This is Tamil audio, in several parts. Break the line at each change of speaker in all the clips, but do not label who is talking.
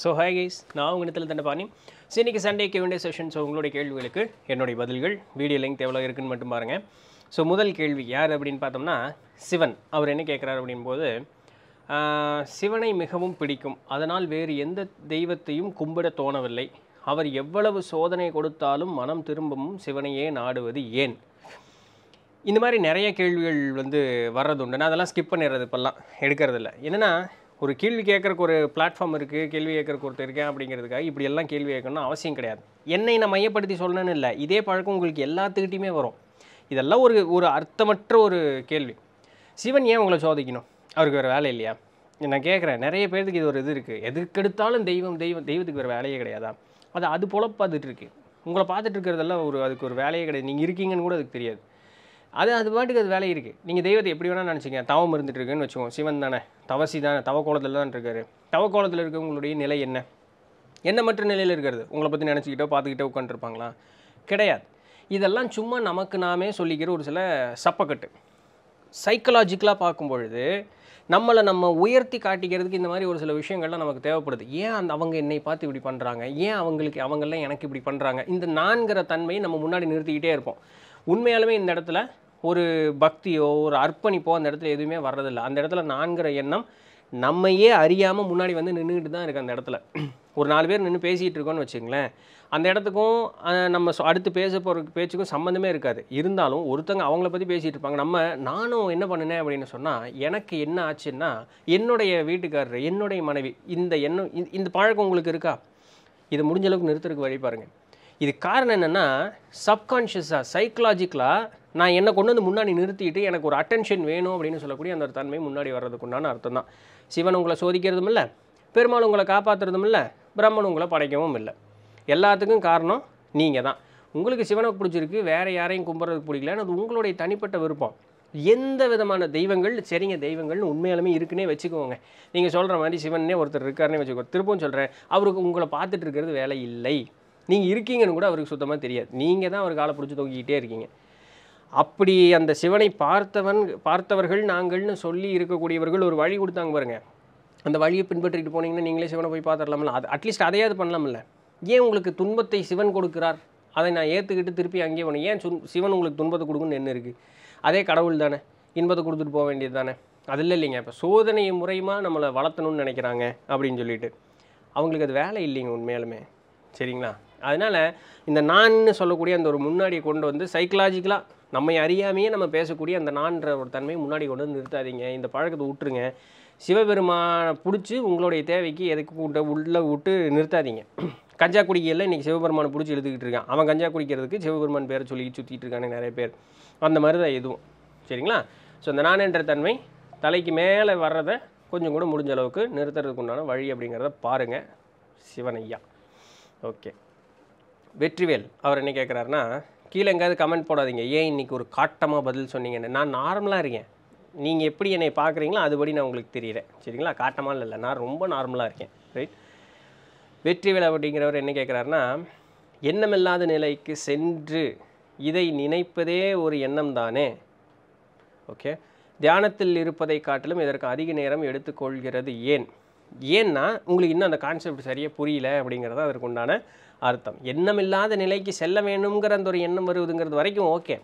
ஸோ ஹாய் கைஸ் நான் உங்கள் இடத்துல தண்டை பாணி ஸோ இன்றைக்கி சண்டே கேவிண்டே செஷன் ஸோ உங்களுடைய கேள்விகளுக்கு என்னுடைய பதில்கள் வீடியோ லிங்க் எவ்வளோ இருக்குன்னு மட்டும் பாருங்கள் ஸோ முதல் கேள்வி யார் அப்படின்னு பார்த்தோம்னா சிவன் அவர் என்ன கேட்குறாரு அப்படின்போது சிவனை மிகவும் பிடிக்கும் அதனால் வேறு எந்த தெய்வத்தையும் கும்பிட தோணவில்லை அவர் எவ்வளவு சோதனை கொடுத்தாலும் மனம் திரும்பவும் சிவனையே நாடுவது ஏன் இந்த மாதிரி நிறைய கேள்விகள் வந்து வர்றது உண்டு நான் அதெல்லாம் ஸ்கிப் பண்ணிடுறது இப்போல்லாம் எடுக்கிறதில்ல என்னென்னா ஒரு கேள்வி கேட்குறக்கு ஒரு பிளாட்ஃபார்ம் இருக்குது கேள்வி கேட்குறக்கு ஒருத்தர் இருக்கேன் அப்படிங்கிறதுக்காக இப்படி எல்லாம் கேள்வி கேட்கணும்னு அவசியம் கிடையாது என்னை நான் மையப்படுத்தி சொல்லணும்னு இல்லை இதே பழக்கம் உங்களுக்கு எல்லாத்துக்கிட்டையுமே வரும் இதெல்லாம் ஒரு ஒரு அர்த்தமற்ற ஒரு கேள்வி சிவன் ஏன் உங்களை சோதிக்கணும் அவருக்கு வேறு வேலை இல்லையா நான் கேட்குறேன் நிறைய பேர்த்துக்கு இது ஒரு இது இருக்குது எதுக்கெடுத்தாலும் தெய்வம் தெய்வம் தெய்வத்துக்கு வேறு வேலையே கிடையாதா அது அது போல பார்த்துட்டு இருக்கு உங்களை பார்த்துட்டு இருக்கிறதெல்லாம் ஒரு அதுக்கு ஒரு வேலையே கிடையாது நீங்கள் இருக்கீங்கன்னு கூட அதுக்கு தெரியாது அது அது பாட்டுக்கு அது வேலை இருக்குது நீங்கள் தெய்வத்தை எப்படி வேணால் நினச்சிங்க தவம் இருந்துகிட்டு இருக்குன்னு வச்சுக்கோங்க சிவன் தானே தவசி தானே தவ கோலத்தில் தான் இருக்காரு தவ கோலத்தில் இருக்கவங்களுடைய நிலை என்ன என்ன மற்ற நிலையில் இருக்கிறது உங்களை பற்றி நினச்சிக்கிட்டோ பார்த்துக்கிட்டோ உட்காந்துருப்பாங்களா கிடையாது இதெல்லாம் சும்மா நமக்கு நாமே சொல்லிக்கிற ஒரு சில சப்பக்கட்டு சைக்கலாஜிக்கலாக பார்க்கும் பொழுது நம்மளை நம்ம உயர்த்தி காட்டிக்கிறதுக்கு இந்த மாதிரி ஒரு சில விஷயங்கள்லாம் நமக்கு தேவைப்படுது ஏன் அந்த அவங்க என்னை பார்த்து இப்படி பண்ணுறாங்க ஏன் அவங்களுக்கு அவங்கெல்லாம் எனக்கு இப்படி பண்ணுறாங்க இந்த நான்கிற தன்மையை நம்ம முன்னாடி நிறுத்திக்கிட்டே இருப்போம் உண்மையாலுமே இந்த இடத்துல ஒரு பக்தியோ ஒரு அர்ப்பணிப்போ அந்த இடத்துல எதுவுமே வர்றதில்லை அந்த இடத்துல நான்கிற எண்ணம் நம்மையே அறியாமல் முன்னாடி வந்து நின்றுக்கிட்டு தான் இருக்குது அந்த இடத்துல ஒரு நாலு பேர் நின்று பேசிகிட்டு இருக்கோன்னு வச்சுங்களேன் அந்த இடத்துக்கும் நம்ம அடுத்து பேச போகிற பேச்சுக்கும் சம்மந்தமே இருக்காது இருந்தாலும் ஒருத்தங்க அவங்கள பற்றி பேசிகிட்டு இருப்பாங்க நம்ம நானும் என்ன பண்ணினேன் அப்படின்னு சொன்னால் எனக்கு என்ன ஆச்சுன்னா என்னுடைய வீட்டுக்காரர் என்னுடைய மனைவி இந்த எண்ணம் இந்த பழக்கம் உங்களுக்கு இருக்கா இதை முடிஞ்சளவுக்கு நிறுத்துறதுக்கு வழி பாருங்கள் இது காரணம் என்னென்னா சப்கான்ஷியஸாக சைக்கலாஜிக்கலாக நான் என்னை கொண்டு வந்து முன்னாடி நிறுத்திட்டு எனக்கு ஒரு அட்டென்ஷன் வேணும் அப்படின்னு சொல்லக்கூடிய அந்த ஒரு தன்மை முன்னாடி வர்றதுக்கு உண்டான அர்த்தம் தான் சிவன் உங்களை சோதிக்கிறதும் இல்லை பெருமாள் உங்களை காப்பாற்றுறதும் இல்லை பிரம்மன் உங்களை படைக்கவும் இல்லை எல்லாத்துக்கும் காரணம் நீங்கள் தான் உங்களுக்கு சிவனை பிடிச்சிருக்கு வேறு யாரையும் கும்பிட்றதுக்கு பிடிக்கலன்னு அது உங்களுடைய தனிப்பட்ட விருப்பம் எந்த விதமான தெய்வங்கள் சரிங்க தெய்வங்கள்னு உண்மையாலுமே இருக்குன்னே வச்சுக்கோங்க நீங்கள் சொல்கிற மாதிரி சிவன்னே ஒருத்தர் இருக்காருன்னே வச்சுக்கோ திருப்பவும் சொல்கிறேன் அவருக்கு உங்களை பார்த்துட்டு இருக்கிறது வேலை இல்லை நீங்கள் இருக்கீங்கன்னு கூட அவருக்கு சுத்தமாக தெரியாது நீங்கள் தான் அவர் காலை பிடிச்சி தூக்கிக்கிட்டே இருக்கீங்க அப்படி அந்த சிவனை பார்த்தவன் பார்த்தவர்கள் நாங்கள்னு சொல்லி இருக்கக்கூடியவர்கள் ஒரு வழி கொடுத்தாங்க பாருங்க அந்த வழியை பின்பற்றிட்டு போனீங்கன்னா நீங்களே சிவனை போய் பார்த்துடலாமில்ல அது அட்லீஸ்ட் அதையாவது பண்ணலாம்ல ஏன் உங்களுக்கு துன்பத்தை சிவன் கொடுக்கிறார் அதை நான் ஏற்றுக்கிட்டு திருப்பி அங்கேயே போனேன் ஏன் சிவன் உங்களுக்கு துன்பத்தை கொடுக்குன்னு என்ன இருக்குது அதே கடவுள் தானே இன்பத்தை கொடுத்துட்டு போக வேண்டியது தானே இல்லை இல்லைங்க இப்போ சோதனையை முறையுமா நம்மளை வளர்த்தணும்னு நினைக்கிறாங்க அப்படின்னு சொல்லிட்டு அவங்களுக்கு அது வேலை இல்லைங்க உண்மையாலுமே சரிங்களா அதனால் இந்த நான்னு சொல்லக்கூடிய அந்த ஒரு முன்னாடியை கொண்டு வந்து சைக்கலாஜிக்கலாக நம்மை அறியாமையே நம்ம பேசக்கூடிய அந்த நான்ற ஒரு தன்மையை முன்னாடி கொண்டு வந்து நிறுத்தாதீங்க இந்த பழக்கத்தை விட்டுருங்க சிவபெருமானை பிடிச்சி உங்களுடைய தேவைக்கு எதுக்கு கூட்ட உள்ளே விட்டு நிறுத்தாதீங்க கஞ்சா குடிக்கையில் இன்றைக்கி சிவபெருமானை பிடிச்சி எழுதுக்கிட்டு இருக்கான் அவன் கஞ்சா குடிக்கிறதுக்கு சிவபெருமான் பேரை சொல்லி சுற்றிட்டு இருக்கானு நிறைய பேர் அந்த மாதிரி தான் எதுவும் சரிங்களா ஸோ அந்த நான் என்ற தன்மை தலைக்கு மேலே வர்றதை கொஞ்சம் கூட முடிஞ்ச அளவுக்கு நிறுத்துறதுக்கு உண்டான வழி அப்படிங்கிறத பாருங்கள் சிவனையா ஓகே வெற்றிவேல் அவர் என்ன கேட்குறாருன்னா கீழே எங்கேயாவது கமெண்ட் போடாதீங்க ஏன் இன்றைக்கி ஒரு காட்டமாக பதில் சொன்னீங்கன்னு நான் நார்மலாக இருக்கேன் நீங்கள் எப்படி என்னை பார்க்குறீங்களோ அதுபடி நான் உங்களுக்கு தெரியிறேன் சரிங்களா காட்டமாக இல்லை நான் ரொம்ப நார்மலாக இருக்கேன் ரைட் வெற்றிவேல் அப்படிங்கிறவர் என்ன கேட்குறாருன்னா எண்ணமில்லாத நிலைக்கு சென்று இதை நினைப்பதே ஒரு எண்ணம் தானே ஓகே தியானத்தில் இருப்பதை காட்டிலும் இதற்கு அதிக நேரம் எடுத்துக்கொள்கிறது ஏன் ஏன்னா உங்களுக்கு இன்னும் அந்த கான்செப்ட் சரியாக புரியல அப்படிங்கிறத அதற்கு உண்டான அர்த்தம் எண்ணமில்லாத நிலைக்கு செல்ல வேணுங்கிற அந்த ஒரு எண்ணம் வருதுங்கிறது வரைக்கும் ஓகே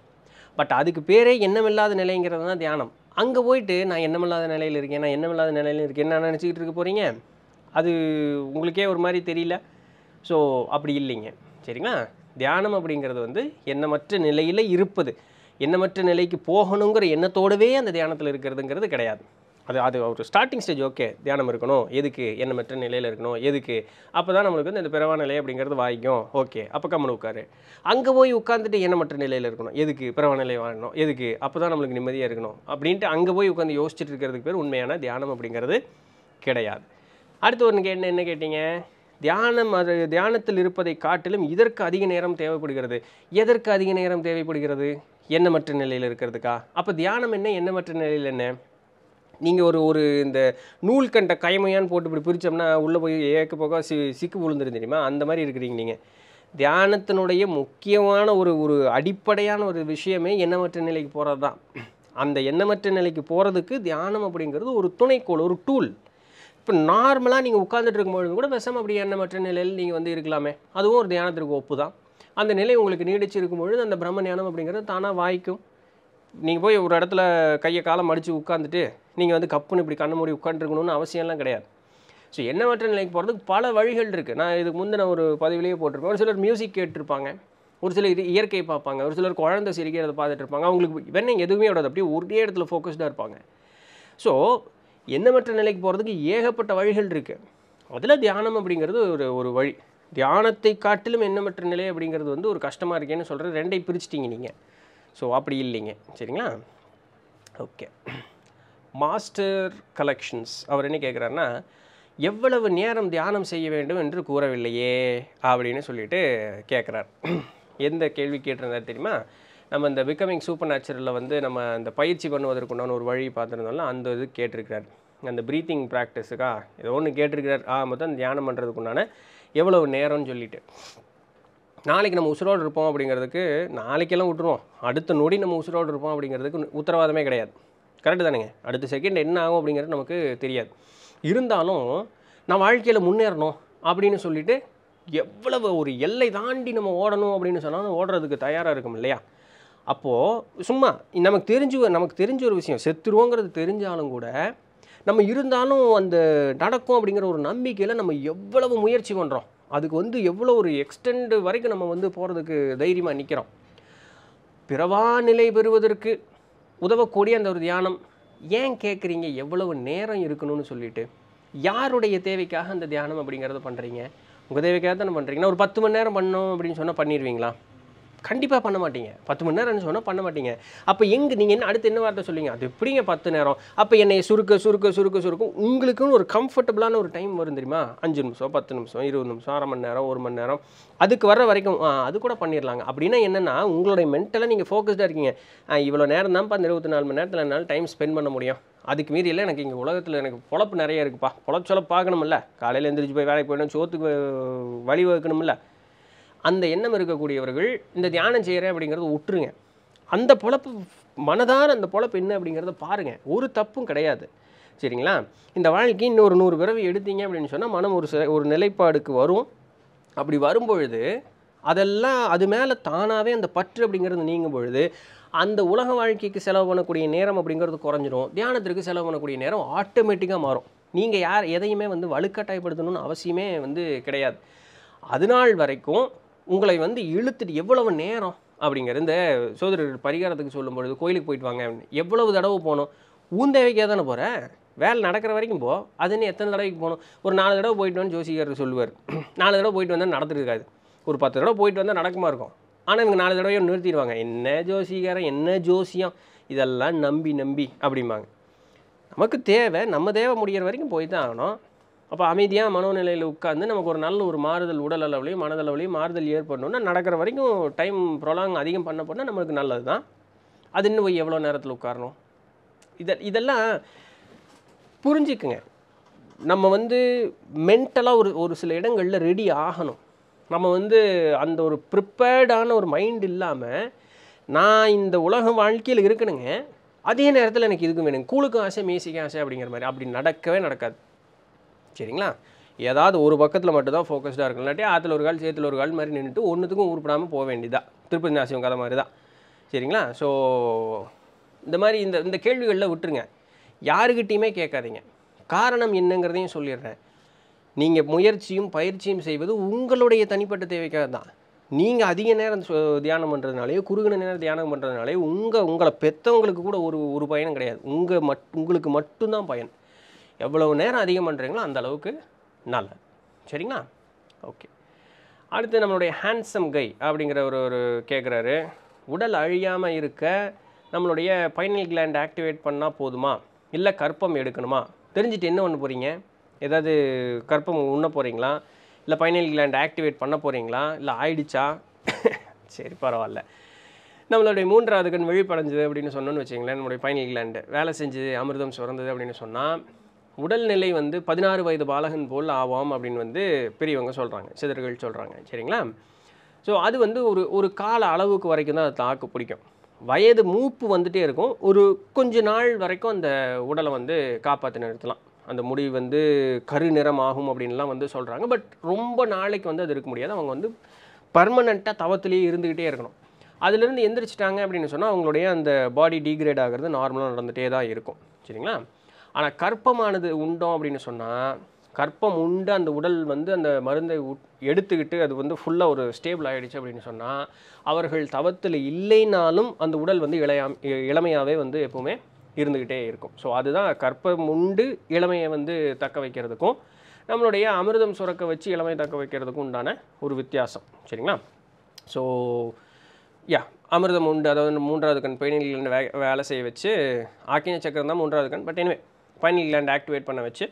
பட் அதுக்கு பேரே எண்ணமில்லாத நிலைங்கிறது தான் தியானம் அங்கே போயிட்டு நான் எண்ணமில்லாத நிலையில் இருக்கேன் நான் எண்ணமில்லாத நிலையில் இருக்கேன் என்ன நினச்சிக்கிட்டு இருக்க போகிறீங்க அது உங்களுக்கே ஒரு மாதிரி தெரியல ஸோ அப்படி இல்லைங்க சரிங்களா தியானம் அப்படிங்கிறது வந்து எண்ணமற்ற நிலையில் இருப்பது எண்ணமற்ற நிலைக்கு போகணுங்கிற எண்ணத்தோடவே அந்த தியானத்தில் இருக்கிறதுங்கிறது கிடையாது அது அது ஒரு ஸ்டார்டிங் ஸ்டேஜ் ஓகே தியானம் இருக்கணும் எதுக்கு எண்ணமற்ற நிலையில் இருக்கணும் எதுக்கு அப்போ தான் நம்மளுக்கு வந்து இந்த பிறவா நிலை அப்படிங்கிறது வாய்க்கும் ஓகே அப்போ கம்மனு உட்காரு அங்கே போய் உட்காந்துட்டு எண்ணமற்ற நிலையில் இருக்கணும் எதுக்கு பிறவா நிலை வாழணும் எதுக்கு அப்போ தான் நம்மளுக்கு நிம்மதியாக இருக்கணும் அப்படின்ட்டு அங்கே போய் உட்காந்து யோசிச்சுட்டு இருக்கிறதுக்கு பேர் உண்மையான தியானம் அப்படிங்கிறது கிடையாது அடுத்து ஒன்று என்ன என்ன கேட்டீங்க தியானம் அது தியானத்தில் இருப்பதை காட்டிலும் இதற்கு அதிக நேரம் தேவைப்படுகிறது எதற்கு அதிக நேரம் தேவைப்படுகிறது எண்ணமற்ற நிலையில் இருக்கிறதுக்கா அப்போ தியானம் என்ன எண்ணமற்ற நிலையில் என்ன நீங்கள் ஒரு ஒரு இந்த நூல் கண்ட கைமையான்னு போட்டு இப்படி பிரித்தோம்னா உள்ளே போய் ஏக்க போக சி சிக்கு விழுந்துரும் தெரியுமா அந்த மாதிரி இருக்கிறீங்க நீங்கள் தியானத்தினுடைய முக்கியமான ஒரு ஒரு அடிப்படையான ஒரு விஷயமே எண்ணமற்ற நிலைக்கு போகிறது தான் அந்த எண்ணமற்ற நிலைக்கு போகிறதுக்கு தியானம் அப்படிங்கிறது ஒரு துணைக்கோள் ஒரு டூல் இப்போ நார்மலாக நீங்கள் உட்காந்துட்டு இருக்கும்போது கூட விஷம் அப்படி எண்ணமற்ற நிலையில் நீங்கள் வந்து இருக்கலாமே அதுவும் ஒரு தியானத்திற்கு ஒப்பு தான் அந்த நிலை உங்களுக்கு நீடிச்சு இருக்கும்பொழுது அந்த பிரம்ம ஞானம் அப்படிங்கிறது தானாக வாய்க்கும் நீங்கள் போய் ஒரு இடத்துல கையை காலம் மடித்து உட்காந்துட்டு நீங்கள் வந்து கப்புன்னு இப்படி கண்ணு மூடி உட்காந்துருக்கணும்னு அவசியம்லாம் கிடையாது ஸோ எண்ணமற்ற நிலைக்கு போகிறதுக்கு பல வழிகள் இருக்குது நான் இதுக்கு முந்தின ஒரு பதவியிலேயே போட்டிருப்பேன் ஒரு சிலர் மியூசிக் கேட்டிருப்பாங்க ஒரு சிலர் இது இயற்கை பார்ப்பாங்க ஒரு சிலர் குழந்தை சிரிக்கிறத பார்த்துட்டு இருப்பாங்க அவங்களுக்கு வேணும் எதுவுமே விடாது அப்படியே ஒரே இடத்துல ஃபோக்கஸ்டாக இருப்பாங்க ஸோ எண்ணமற்ற நிலைக்கு போகிறதுக்கு ஏகப்பட்ட வழிகள் இருக்குது அதில் தியானம் அப்படிங்கிறது ஒரு ஒரு வழி தியானத்தை காட்டிலும் எண்ணமற்ற நிலை அப்படிங்கிறது வந்து ஒரு கஷ்டமாக இருக்கேன்னு சொல்கிற ரெண்டை பிரிச்சிட்டிங்க நீங்கள் ஸோ அப்படி இல்லைங்க சரிங்களா ஓகே மாஸ்டர் கலெக்ஷன்ஸ் அவர் என்ன கேட்குறாருன்னா எவ்வளவு நேரம் தியானம் செய்ய வேண்டும் என்று கூறவில்லையே அப்படின்னு சொல்லிட்டு கேட்குறார் எந்த கேள்வி கேட்டிருந்தார் தெரியுமா நம்ம இந்த பிகமிங் சூப்பர் நேச்சுரலில் வந்து நம்ம அந்த பயிற்சி பண்ணுவதற்குண்டான ஒரு வழி பார்த்துருந்தோம்னா அந்த இது கேட்டிருக்கிறார் அந்த ப்ரீத்திங் ப்ராக்டிஸுக்கா ஏதோ ஒன்று கேட்டிருக்கிறார் ஆ மொத்தம் தியானம் பண்ணுறதுக்குண்டான எவ்வளவு நேரம்னு சொல்லிட்டு நாளைக்கு நம்ம உசுரோடு இருப்போம் அப்படிங்கிறதுக்கு நாளைக்கெல்லாம் விட்டுருவோம் அடுத்த நொடி நம்ம உசுரோடு இருப்போம் அப்படிங்கிறதுக்கு உத்தரவாதமே கிடையாது கரெக்டு தானேங்க அடுத்த செகண்ட் என்ன ஆகும் அப்படிங்கிறது நமக்கு தெரியாது இருந்தாலும் நான் வாழ்க்கையில் முன்னேறணும் அப்படின்னு சொல்லிட்டு எவ்வளவு ஒரு எல்லை தாண்டி நம்ம ஓடணும் அப்படின்னு சொன்னாலும் ஓடுறதுக்கு தயாராக இருக்கும் இல்லையா அப்போது சும்மா நமக்கு தெரிஞ்சு நமக்கு தெரிஞ்ச ஒரு விஷயம் செத்துருவோங்கிறது தெரிஞ்சாலும் கூட நம்ம இருந்தாலும் அந்த நடக்கும் அப்படிங்கிற ஒரு நம்பிக்கையில் நம்ம எவ்வளவு முயற்சி பண்ணுறோம் அதுக்கு வந்து எவ்வளோ ஒரு எக்ஸ்டெண்டு வரைக்கும் நம்ம வந்து போகிறதுக்கு தைரியமாக நிற்கிறோம் பிறவா நிலை பெறுவதற்கு உதவக்கூடிய அந்த ஒரு தியானம் ஏன் கேட்குறீங்க எவ்வளவு நேரம் இருக்கணும்னு சொல்லிட்டு யாருடைய தேவைக்காக அந்த தியானம் அப்படிங்கிறத பண்ணுறீங்க உங்கள் தேவைக்காக தானே பண்ணுறீங்கன்னா ஒரு பத்து மணி நேரம் பண்ணோம் அப்படின்னு சொன்னால் பண்ணிடுவீங்களா கண்டிப்பாக பண்ண மாட்டீங்க பத்து மணி நேரம்னு சொன்னால் பண்ண மாட்டீங்க அப்போ எங்கே நீங்கள் என்ன அடுத்து என்ன வார்த்தை சொல்லுங்க அது எப்படிங்க பத்து நேரம் அப்போ என்னை சுருக்க சுருக்க சுருக்க சுருக்கும் உங்களுக்குன்னு ஒரு கம்ஃபர்டபுளான ஒரு டைம் வரும் தெரியுமா அஞ்சு நிமிஷம் பத்து நிமிஷம் இருபது நிமிஷம் அரை மணி நேரம் ஒரு மணி நேரம் அதுக்கு வர வரைக்கும் அது கூட பண்ணிடலாங்க அப்படின்னா என்னென்னா உங்களுடைய மென்டலாக நீங்கள் ஃபோக்கஸ்டாக இருக்கீங்க இவ்வளோ நேரம் தான்ப்பா அந்த இருபத்தி நாலு மணி நேரத்தில் என்னால் டைம் ஸ்பெண்ட் பண்ண முடியும் அதுக்கு மீறி இல்லை எனக்கு இங்கே உலகத்தில் எனக்கு பொழப்பு நிறைய இருக்குப்பா பொழப்பு சொல்ல பார்க்கணுமில்ல காலையில் எழுந்திரிச்சு போய் வேலைக்கு போயிடணும் சோத்துக்கு வழி வகுக்கணும்ல அந்த எண்ணம் இருக்கக்கூடியவர்கள் இந்த தியானம் செய்கிறேன் அப்படிங்கிறத விட்டுருங்க அந்த பொழப்பு மனதான அந்த பொழப்பு என்ன அப்படிங்கிறத பாருங்கள் ஒரு தப்பும் கிடையாது சரிங்களா இந்த வாழ்க்கை இன்னொரு நூறு பிறவி எடுத்தீங்க அப்படின்னு சொன்னால் மனம் ஒரு ஒரு நிலைப்பாடுக்கு வரும் அப்படி வரும்பொழுது அதெல்லாம் அது மேலே தானாகவே அந்த பற்று அப்படிங்கிறது நீங்கும் பொழுது அந்த உலக வாழ்க்கைக்கு செலவு பண்ணக்கூடிய நேரம் அப்படிங்கிறது குறைஞ்சிரும் தியானத்திற்கு செலவு பண்ணக்கூடிய நேரம் ஆட்டோமேட்டிக்காக மாறும் நீங்கள் யார் எதையுமே வந்து வலுக்கட்டாயப்படுத்தணும்னு அவசியமே வந்து கிடையாது அதுநாள் வரைக்கும் உங்களை வந்து இழுத்துட்டு எவ்வளவு நேரம் அப்படிங்கிற இந்த சோதரர் பரிகாரத்துக்கு சொல்லும்பொழுது கோயிலுக்கு போயிட்டு வாங்க எவ்வளவு தடவை போகணும் ஊந்தேவைக்கே தானே போகிறேன் வேலை நடக்கிற வரைக்கும் போ அது எத்தனை தடவைக்கு போகணும் ஒரு நாலு தடவை போயிட்டு வந்து ஜோசிக்கார் சொல்லுவார் நாலு தடவை போயிட்டு வந்தால் நடந்துருக்காது ஒரு பத்து தடவை போயிட்டு வந்தால் நடக்குமா இருக்கும் ஆனால் இவங்க நாலு தடவையும் நிறுத்திடுவாங்க என்ன ஜோசிக்காரன் என்ன ஜோசியம் இதெல்லாம் நம்பி நம்பி அப்படிம்பாங்க நமக்கு தேவை நம்ம தேவை முடிகிற வரைக்கும் போய் தான் ஆகணும் அப்போ அமைதியாக மனோநிலையில் உட்காந்து நமக்கு ஒரு நல்ல ஒரு மாறுதல் உடல் அளவுலையும் மனதளவுலையும் மாறுதல் ஏற்படணும்னா நடக்கிற வரைக்கும் டைம் ப்ரொலாங் அதிகம் பண்ண போனால் நம்மளுக்கு நல்லது தான் அது இன்னும் போய் எவ்வளோ நேரத்தில் உட்காரணும் இதை இதெல்லாம் புரிஞ்சுக்குங்க நம்ம வந்து மென்டலாக ஒரு ஒரு சில இடங்களில் ரெடி ஆகணும் நம்ம வந்து அந்த ஒரு ப்ரிப்பேர்டான ஒரு மைண்ட் இல்லாமல் நான் இந்த உலக வாழ்க்கையில் இருக்கணுங்க அதே நேரத்தில் எனக்கு இதுக்கும் வேணும் கூழுக்கும் ஆசை மேசிக்கும் ஆசை அப்படிங்கிற மாதிரி அப்படி நடக்கவே நடக்காது சரிங்களா ஏதாவது ஒரு பக்கத்தில் மட்டும் தான் ஃபோக்கஸ்டாக இருக்கும் இல்லாட்டி ஆற்றுல ஒரு கால் சேத்துல ஒரு கால் மாதிரி நின்றுட்டு ஒன்றுத்துக்கும் உருப்படாமல் போக வேண்டியதா திருப்பதி நாசியம் கதை மாதிரி தான் சரிங்களா ஸோ இந்த மாதிரி இந்த இந்த கேள்விகளில் விட்டுருங்க யாருக்கிட்டேயுமே கேட்காதீங்க காரணம் என்னங்கிறதையும் சொல்லிடுறேன் நீங்கள் முயற்சியும் பயிற்சியும் செய்வது உங்களுடைய தனிப்பட்ட தேவைக்காக தான் நீங்கள் அதிக நேரம் தியானம் பண்ணுறதுனாலையோ குறுகின நேரம் தியானம் பண்ணுறதுனாலே உங்கள் உங்களை பெற்றவங்களுக்கு கூட ஒரு ஒரு பயனும் கிடையாது உங்கள் மட் உங்களுக்கு மட்டும்தான் பயன் எவ்வளவு நேரம் அதிகம் பண்ணுறீங்களோ அந்த அளவுக்கு நல்லது சரிங்களா ஓகே அடுத்து நம்மளுடைய ஹேண்ட்ஸம் கை அப்படிங்கிற ஒரு ஒரு கேட்குறாரு உடல் அழியாமல் இருக்க நம்மளுடைய பைனல் கிளாண்ட் ஆக்டிவேட் பண்ணால் போதுமா இல்லை கற்பம் எடுக்கணுமா தெரிஞ்சுட்டு என்ன ஒன்று போகிறீங்க ஏதாவது கற்பம் உண்ண போகிறீங்களா இல்லை பைனல் கிளாண்ட் ஆக்டிவேட் பண்ண போகிறீங்களா இல்லை ஆயிடுச்சா சரி பரவாயில்ல நம்மளுடைய மூன்றாவது கண் விழிப்படைஞ்சது அப்படின்னு சொன்னோன்னு வச்சிங்களேன் நம்மளுடைய பைனல் கிளாண்டு வேலை செஞ்சு அமிர்தம் சுரந்தது அப்படின்னு சொன்னால் உடல்நிலை வந்து பதினாறு வயது பாலகன் போல் ஆவாம் அப்படின்னு வந்து பெரியவங்க சொல்கிறாங்க சிதறுகள் சொல்கிறாங்க சரிங்களா ஸோ அது வந்து ஒரு ஒரு கால அளவுக்கு வரைக்கும் தான் அது தாக்கு பிடிக்கும் வயது மூப்பு வந்துகிட்டே இருக்கும் ஒரு கொஞ்ச நாள் வரைக்கும் அந்த உடலை வந்து காப்பாற்றி நிறுத்தலாம் அந்த முடி வந்து கரு நிறம் ஆகும் அப்படின்லாம் வந்து சொல்கிறாங்க பட் ரொம்ப நாளைக்கு வந்து அது இருக்க முடியாது அவங்க வந்து பர்மனெண்ட்டாக தவத்திலேயே இருந்துக்கிட்டே இருக்கணும் அதுலேருந்து எந்திரிச்சிட்டாங்க அப்படின்னு சொன்னால் அவங்களுடைய அந்த பாடி டீக்ரேட் ஆகிறது நார்மலாக நடந்துகிட்டே தான் இருக்கும் சரிங்களா ஆனால் கற்பமானது உண்டோம் அப்படின்னு சொன்னால் கற்பம் உண்டு அந்த உடல் வந்து அந்த மருந்தை எடுத்துக்கிட்டு அது வந்து ஃபுல்லாக ஒரு ஸ்டேபிள் ஆகிடுச்சு அப்படின்னு சொன்னால் அவர்கள் தவத்தில் இல்லைனாலும் அந்த உடல் வந்து இளையா இளமையாகவே வந்து எப்போவுமே இருந்துக்கிட்டே இருக்கும் ஸோ அதுதான் கற்பம் உண்டு இளமையை வந்து தக்க வைக்கிறதுக்கும் நம்மளுடைய அமிர்தம் சுரக்க வச்சு இளமையை தக்க வைக்கிறதுக்கும் உண்டான ஒரு வித்தியாசம் சரிங்களா ஸோ யா அமிர்தம் உண்டு அதாவது மூன்றாவது கண் பயணிகள் வே வேலை செய்ய வச்சு ஆக்கின சக்கரம் தான் மூன்றாவது கண் but anyway final gland activate பண்ண வச்சு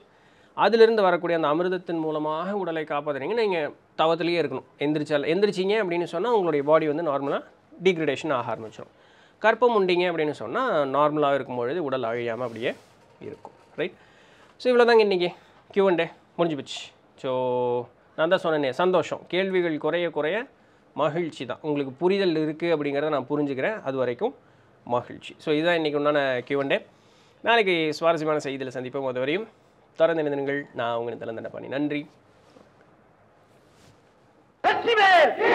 அதிலிருந்து வரக்கூடிய அந்த அமிர்தத்தின் மூலமாக உடலை காப்பாற்றுறீங்க நீங்கள் தவத்திலேயே இருக்கணும் எந்திரிச்சால் எந்திரிச்சிங்க அப்படின்னு சொன்னால் உங்களுடைய பாடி வந்து நார்மலாக டிகிரடேஷன் ஆக ஆரம்பிச்சிடும் கற்பம் உண்டிங்க அப்படின்னு சொன்னால் நார்மலாக இருக்கும் பொழுது உடல் அழியாமல் அப்படியே இருக்கும் ரைட் ஸோ இவ்வளோ தாங்க இன்றைக்கி கியூ அண்டே முடிஞ்சு போச்சு ஸோ நான் தான் சொன்னேன் சந்தோஷம் கேள்விகள் குறைய குறைய மகிழ்ச்சி தான் உங்களுக்கு புரிதல் இருக்குது அப்படிங்கிறத நான் புரிஞ்சுக்கிறேன் அது வரைக்கும் மகிழ்ச்சி ஸோ இதுதான் இன்றைக்கி உண்டான கியூ அண்டே நாளைக்கு சுவாரஸ்யமான செய்தியில் சந்திப்போம் அதுவரையும் தொடர்ந்து இணைந்திருங்கள் நான் உங்களுக்கு தலந்தண்டை பண்ணி நன்றி